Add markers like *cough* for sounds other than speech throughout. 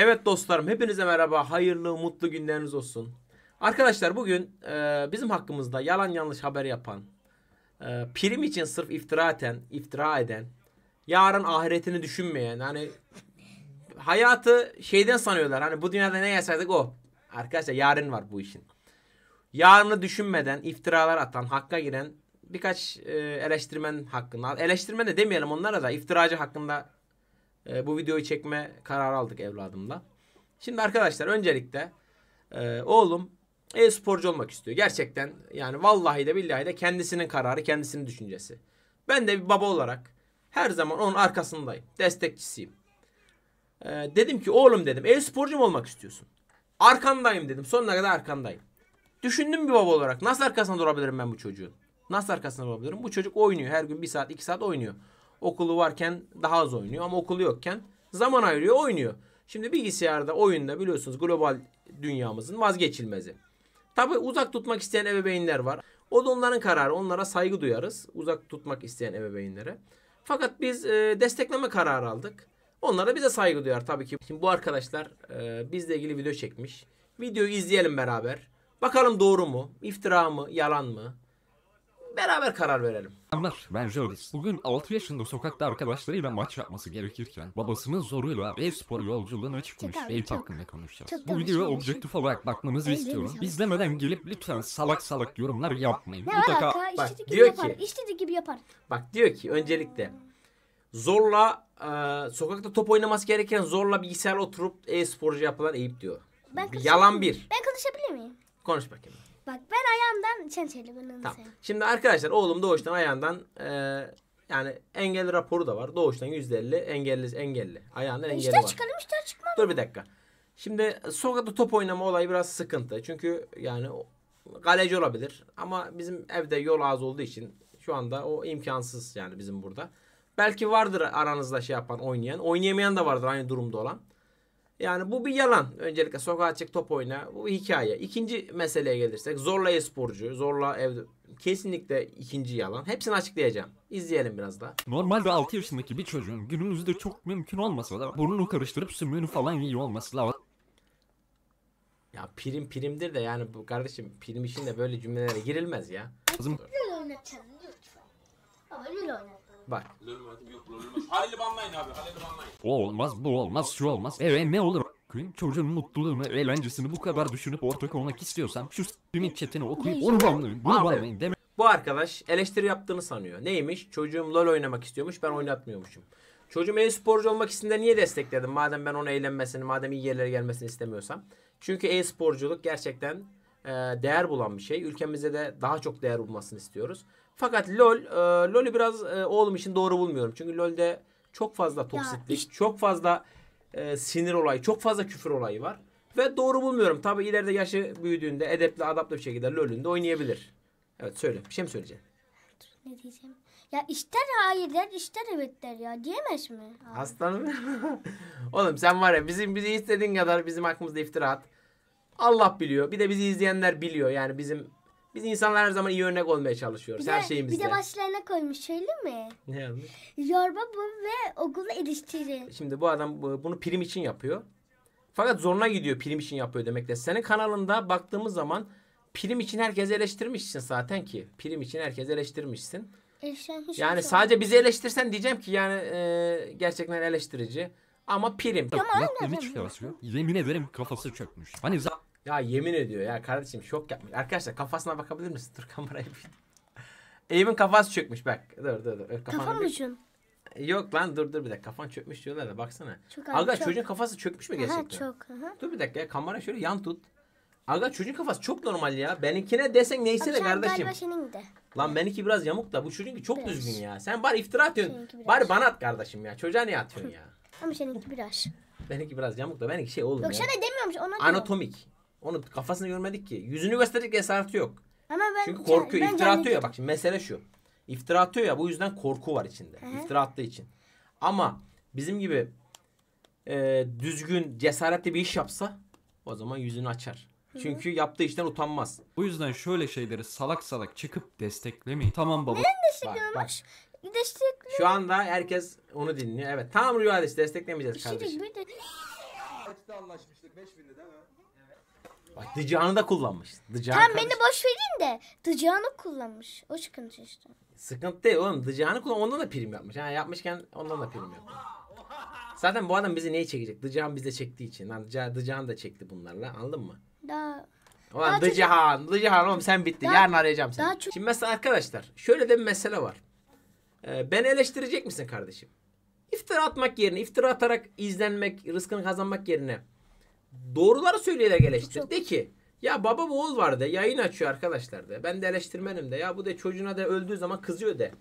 Evet dostlarım hepinize merhaba. Hayırlı mutlu günleriniz olsun. Arkadaşlar bugün e, bizim hakkımızda yalan yanlış haber yapan, e, prim için sırf iftira eden, iftira eden, yarın ahiretini düşünmeyen hani hayatı şeyden sanıyorlar. Hani bu dünyada ne yaşadık o. Arkadaşlar yarın var bu işin. Yarını düşünmeden iftiralar atan, hakka giren birkaç e, eleştirmen hakkında, eleştirmen de demeyelim onlara da iftiracı hakkında e, bu videoyu çekme kararı aldık evladımla. Şimdi arkadaşlar öncelikle e, oğlum e-sporcu olmak istiyor. Gerçekten yani vallahi de billahi de kendisinin kararı, kendisinin düşüncesi. Ben de bir baba olarak her zaman onun arkasındayım. Destekçisiyim. Ee, dedim ki oğlum dedim e-sporcu mu olmak istiyorsun? Arkandayım dedim. Sonuna kadar arkandayım. Düşündüm bir baba olarak. Nasıl arkasında durabilirim ben bu çocuğun? Nasıl arkasında durabilirim? Bu çocuk oynuyor. Her gün bir saat iki saat oynuyor. Okulu varken daha az oynuyor ama okulu yokken zaman ayırıyor oynuyor. Şimdi bilgisayarda oyunda biliyorsunuz global dünyamızın vazgeçilmezi. Tabi uzak tutmak isteyen ebeveynler var. O da onların kararı. Onlara saygı duyarız. Uzak tutmak isteyen ebeveynlere. Fakat biz e, destekleme kararı aldık. Onlara bize saygı duyar tabii ki. Şimdi bu arkadaşlar e, bizle ilgili video çekmiş. Videoyu izleyelim beraber. Bakalım doğru mu? İftira mı? Yalan mı? beraber karar verelim. Anlar, ben Joris. Bugün 6 yaşında sokakta arkadaşlarıyla maç yapması gerekirken babasının zoruyla e-spor yolculuğuna çıkmış. ve Ev hakkında konuşacağız. Çok Bu videoya objektif olarak bakmanızı istiyorum. İzlemeden gelip lütfen salak salak yorumlar yapmayın. Ne Mutlaka... alaka? Bak, gibi diyor yapar. ki- İşlediği gibi yapar. Bak diyor ki öncelikle zorla e, sokakta top oynaması gereken zorla bilgisayara oturup e-sporcu yapılan Eyüp diyor. Ben Yalan bir. Ben konuşabilir miyim? Konuş bakayım. Bak ben ayağımdan çençeli ben onu Tamam. seviyorum. Şimdi arkadaşlar oğlum doğuştan ayağından e, yani engelli raporu da var. Doğuştan %50 engelli engelli. Ayağından e, engelli İşler var. çıkarım işler çıkmam. Dur bir dakika. Şimdi sokakta top oynama olayı biraz sıkıntı. Çünkü yani o- kaleci olabilir. Ama bizim evde yol az olduğu için şu anda o imkansız yani bizim burada. Belki vardır aranızda şey yapan oynayan. Oynayamayan da vardır aynı durumda olan. Yani bu bir yalan. Öncelikle sokağa çık top oyna. Bu bir hikaye. İkinci meseleye gelirsek zorla esporcu, zorla evde kesinlikle ikinci yalan. Hepsini açıklayacağım. İzleyelim biraz daha. Normalde 6 yaşındaki bir çocuğun günümüzde çok mümkün olmasa da burnunu karıştırıp sümüğünü falan yiyor olması lazım. Ya prim primdir de yani bu kardeşim prim işinde böyle cümlelere girilmez ya. Lazım. Lol lütfen. Ama lol Bak. Halil'i banlayın abi. Halil'i banlayın. O olmaz, bu olmaz, şu olmaz. Evet ne olur a**ayım. Çocuğun mutluluğunu, eğlencesini bu kadar düşünüp ortak olmak istiyorsam, şu s**imin chatini okuyup onu banlayın. Bunu Abi. banlayın deme. Bu arkadaş eleştiri yaptığını sanıyor. Neymiş? Çocuğum LoL oynamak istiyormuş ben oynatmıyormuşum. Çocuğum e-sporcu olmak için de niye destekledim? Madem ben onu eğlenmesini, madem iyi yerlere gelmesini istemiyorsam. Çünkü e-sporculuk gerçekten e, değer bulan bir şey. Ülkemizde de daha çok değer bulmasını istiyoruz. Fakat LoL, e, LoL'ü biraz e, oğlum için doğru bulmuyorum. Çünkü LoL'de çok fazla toksiklik, ya. çok fazla e, sinir olayı, çok fazla küfür olayı var. Ve doğru bulmuyorum. Tabi ileride yaşı büyüdüğünde edepli, adaplı bir şekilde LoL'ün de oynayabilir. Evet söyle. Bir şey mi söyleyeceksin? Dur, ne diyeceğim? Ya ister hayır der, ister evet der ya. Diyemez mi? Aslanım. *laughs* oğlum sen var ya bizim bizi istediğin kadar bizim aklımızda iftira at. Allah biliyor. Bir de bizi izleyenler biliyor. Yani bizim biz insanlar her zaman iyi örnek olmaya çalışıyoruz. Bir her şeyimizde. Bir de başlarına koymuş öyle şey mi? Ne yazmış? Yorba bu ve okulu eleştiri. Şimdi bu adam bunu prim için yapıyor. Fakat zoruna gidiyor prim için yapıyor demek de. Senin kanalında baktığımız zaman prim için herkes eleştirmişsin zaten ki. Prim için herkes eleştirmişsin. Eleştirmiş. Yani sadece bizi eleştirsen diyeceğim ki yani e, gerçekten eleştirici. Ama prim. Tamam, Kulaklarını çıkıyor. Yemin ederim kafası çökmüş. Hani zaten ya yemin ediyor ya kardeşim şok yapmış. Arkadaşlar kafasına bakabilir misin? Dur kamerayı bir. *laughs* Eamon kafası çökmüş bak. Dur dur dur. Kafanı mı bir... Yok lan dur dur bir dakika kafan çökmüş diyorlar da baksana. Çok Aga çok. çocuğun kafası çökmüş mü gerçekten? Aha, çok. Aha. Dur bir dakika kamera şöyle yan tut. Aga çocuğun kafası çok normal ya. Benimkine desen neyse de kardeşim. Lan benimki biraz yamuk da bu çocuğunki çok biraz. düzgün ya. Sen bari iftira atıyorsun. Bari bana at kardeşim ya. Çocuğa ne atıyorsun ya? *laughs* Ama seninki biraz. Benimki biraz yamuk da benimki şey oğlum Yok, ya. Yok sana demiyormuş ona Anatomik. Onu kafasını görmedik ki. Yüzünü gösterecek esareti yok. Ama ben Çünkü korkuyor, ben iftira atıyor ya. Bak şimdi mesele şu. İftira atıyor ya bu yüzden korku var içinde. Hı-hı. İftira attığı için. Ama bizim gibi e, düzgün, cesaretli bir iş yapsa o zaman yüzünü açar. Çünkü yaptığı işten utanmaz. Bu yüzden şöyle şeyleri salak salak çıkıp desteklemeyin. Tamam baba. Neden destekliyormuş? Destekliyor. Şu anda herkes onu dinliyor. Evet. Tamam Rüya desteklemeyeceğiz şey kardeşim. Şimdi bir de... Kaçta anlaşmıştık? 5000'de değil mi? Bak dıcağını da kullanmış. Dıcağını Tamam beni boş verin de dıcağını kullanmış. O sıkıntı işte. Sıkıntı değil oğlum. Dıcağını kullan ondan da prim yapmış. Ha yapmışken ondan da prim yapmış. Zaten bu adam bizi neyi çekecek? Dıcağın bize çektiği için. Lan dıca, dıcağın da çekti bunlarla. Anladın mı? Daha Ulan daha Dıcıhan, çok... Dıcıhan oğlum sen bitti Daha, Yarın arayacağım seni. çok... Şimdi mesela arkadaşlar şöyle de bir mesele var. Ee, beni eleştirecek misin kardeşim? İftira atmak yerine, iftira atarak izlenmek, rızkını kazanmak yerine doğruları söyleyerek eleştir. Çok. De ki ya baba bu oğul var de yayın açıyor arkadaşlar de. Ben de eleştirmenim de ya bu da çocuğuna da öldüğü zaman kızıyor de.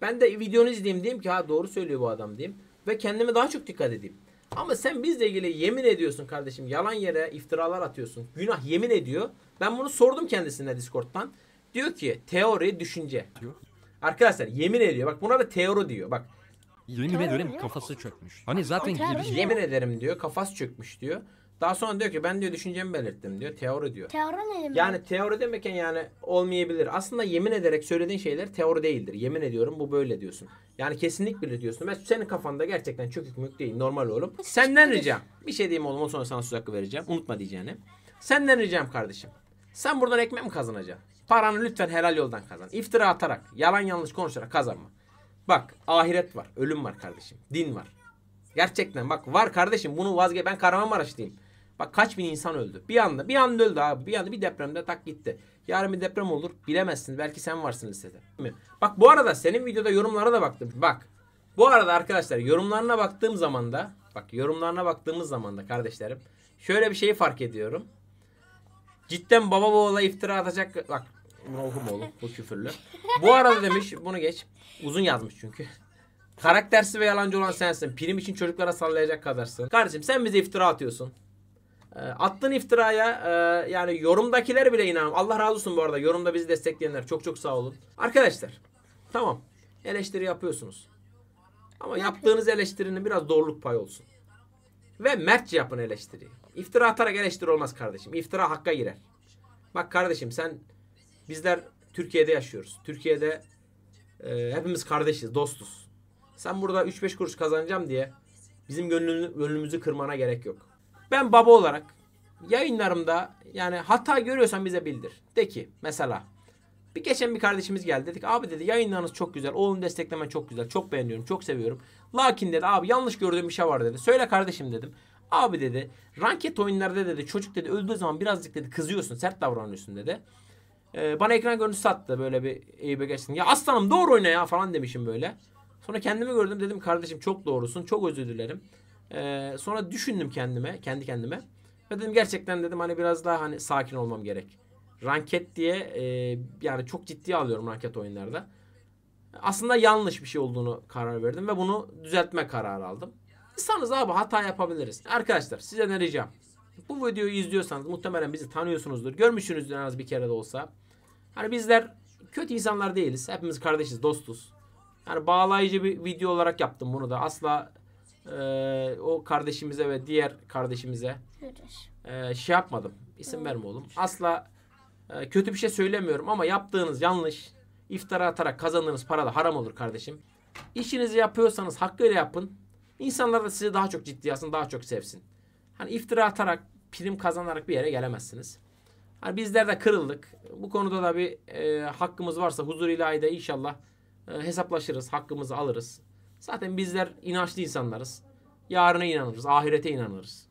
Ben de videonu izleyeyim diyeyim ki ha doğru söylüyor bu adam diyeyim. Ve kendime daha çok dikkat edeyim. Ama sen bizle ilgili yemin ediyorsun kardeşim. Yalan yere iftiralar atıyorsun. Günah yemin ediyor. Ben bunu sordum kendisine Discord'dan. Diyor ki teori düşünce. Diyor. Arkadaşlar yemin ediyor. Bak buna da teori diyor. Bak Yemin ederim kafası çökmüş. Hani zaten giriş... Yemin ederim diyor kafası çökmüş diyor. Daha sonra diyor ki ben diyor düşüncemi belirttim diyor. Teori diyor. Teori ne demek? Yani teori demekken yani olmayabilir. Aslında yemin ederek söylediğin şeyler teori değildir. Yemin ediyorum bu böyle diyorsun. Yani kesinlik bile diyorsun. Ben senin kafanda gerçekten çökük mük değil. Normal oğlum. Senden ricam. Bir şey diyeyim oğlum. O sonra sana söz hakkı vereceğim. Unutma diyeceğini. Senden ricam kardeşim. Sen buradan ekmek mi kazanacaksın? Paranı lütfen helal yoldan kazan. İftira atarak, yalan yanlış konuşarak kazanma. Bak ahiret var, ölüm var kardeşim. Din var. Gerçekten bak var kardeşim bunu vazge ben diyeyim. Bak kaç bin insan öldü. Bir anda bir anda öldü abi. Bir anda bir depremde tak gitti. Yarın bir deprem olur. Bilemezsin. Belki sen varsın listede. Bak bu arada senin videoda yorumlara da baktım. Bak. Bu arada arkadaşlar yorumlarına baktığım zaman da bak yorumlarına baktığımız zaman da kardeşlerim şöyle bir şeyi fark ediyorum. Cidden baba bu olay iftira atacak. Bak bunu okuma oğlum. Bu küfürlü. Bu arada demiş bunu geç. Uzun yazmış çünkü. Karaktersi ve yalancı olan sensin. Prim için çocuklara sallayacak kadarsın. Kardeşim sen bize iftira atıyorsun. Ee, Attığın iftiraya e, yani yorumdakiler bile inan. Allah razı olsun bu arada. Yorumda bizi destekleyenler çok çok sağ olun. Arkadaşlar tamam eleştiri yapıyorsunuz. Ama yaptığınız eleştirinin biraz doğruluk payı olsun. Ve mertçe yapın eleştiriyi. İftira atarak eleştiri olmaz kardeşim. İftira hakka girer. Bak kardeşim sen bizler Türkiye'de yaşıyoruz. Türkiye'de e, hepimiz kardeşiz, dostuz. Sen burada 3-5 kuruş kazanacağım diye bizim gönlümüzü kırmana gerek yok. Ben baba olarak yayınlarımda yani hata görüyorsan bize bildir. De ki mesela bir geçen bir kardeşimiz geldi. Dedik abi dedi yayınlarınız çok güzel. Oğlum desteklemen çok güzel. Çok beğeniyorum. Çok seviyorum. Lakin dedi abi yanlış gördüğüm bir şey var dedi. Söyle kardeşim dedim. Abi dedi ranket oyunlarda dedi çocuk dedi öldüğü zaman birazcık dedi kızıyorsun. Sert davranıyorsun dedi. Ee, bana ekran görüntüsü sattı böyle bir eğibe geçsin. Ya aslanım doğru oyna ya falan demişim böyle. Sonra kendimi gördüm dedim kardeşim çok doğrusun. Çok özür dilerim. Ee, sonra düşündüm kendime, kendi kendime. Ve dedim gerçekten dedim hani biraz daha hani sakin olmam gerek. Ranket diye e, yani çok ciddiye alıyorum ranket oyunlarda. Aslında yanlış bir şey olduğunu karar verdim ve bunu düzeltme kararı aldım. İnsanız abi hata yapabiliriz. Arkadaşlar size ne ricam? Bu videoyu izliyorsanız muhtemelen bizi tanıyorsunuzdur. Görmüşsünüzdür en az bir kere de olsa. Hani bizler kötü insanlar değiliz. Hepimiz kardeşiz, dostuz. Yani bağlayıcı bir video olarak yaptım bunu da. Asla e, o kardeşimize ve diğer kardeşimize e, şey yapmadım. İsim verme oğlum. Asla e, kötü bir şey söylemiyorum ama yaptığınız yanlış. iftara atarak kazandığınız para da haram olur kardeşim. İşinizi yapıyorsanız hakkıyla yapın. İnsanlar da sizi daha çok ciddiye alsın, daha çok sevsin. Hani iftira atarak, prim kazanarak bir yere gelemezsiniz. Hani bizler de kırıldık. Bu konuda da bir e, hakkımız varsa huzur ilahide inşallah e, hesaplaşırız, hakkımızı alırız. Zaten bizler inançlı insanlarız. Yarına inanırız, ahirete inanırız.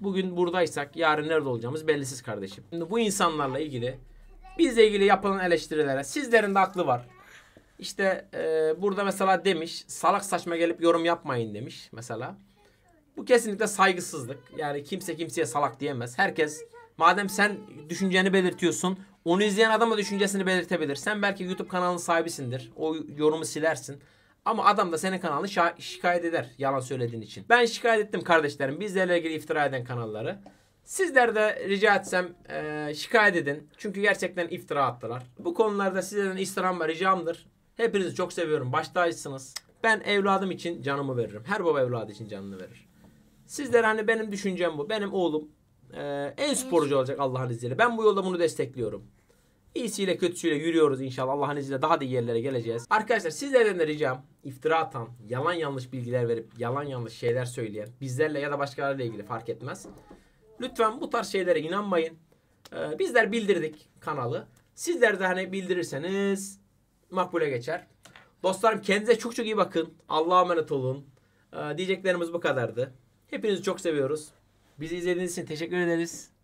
bugün buradaysak yarın nerede olacağımız bellisiz kardeşim. Şimdi bu insanlarla ilgili bizle ilgili yapılan eleştirilere sizlerin de aklı var. İşte e, burada mesela demiş salak saçma gelip yorum yapmayın demiş mesela. Bu kesinlikle saygısızlık. Yani kimse kimseye salak diyemez. Herkes madem sen düşünceni belirtiyorsun onu izleyen adam da düşüncesini belirtebilir. Sen belki YouTube kanalının sahibisindir. O yorumu silersin. Ama adam da senin kanalını şikayet eder yalan söylediğin için. Ben şikayet ettim kardeşlerim bizlerle ilgili iftira eden kanalları. Sizler de rica etsem e, şikayet edin. Çünkü gerçekten iftira attılar. Bu konularda sizlerin istirham ve ricamdır. Hepinizi çok seviyorum. Baştacısınız. Ben evladım için canımı veririm. Her baba evladı için canını verir. Sizler hani benim düşüncem bu. Benim oğlum e, en sporcu olacak Allah'ın izniyle. Ben bu yolda bunu destekliyorum. İyisiyle kötüsüyle yürüyoruz inşallah. Allah'ın izniyle daha da iyi yerlere geleceğiz. Arkadaşlar sizlerden de ricam iftira atan, yalan yanlış bilgiler verip yalan yanlış şeyler söyleyen bizlerle ya da başkalarıyla ilgili fark etmez. Lütfen bu tarz şeylere inanmayın. Ee, bizler bildirdik kanalı. Sizler de hani bildirirseniz makbule geçer. Dostlarım kendinize çok çok iyi bakın. Allah'a emanet olun. Ee, diyeceklerimiz bu kadardı. Hepinizi çok seviyoruz. Bizi izlediğiniz için teşekkür ederiz.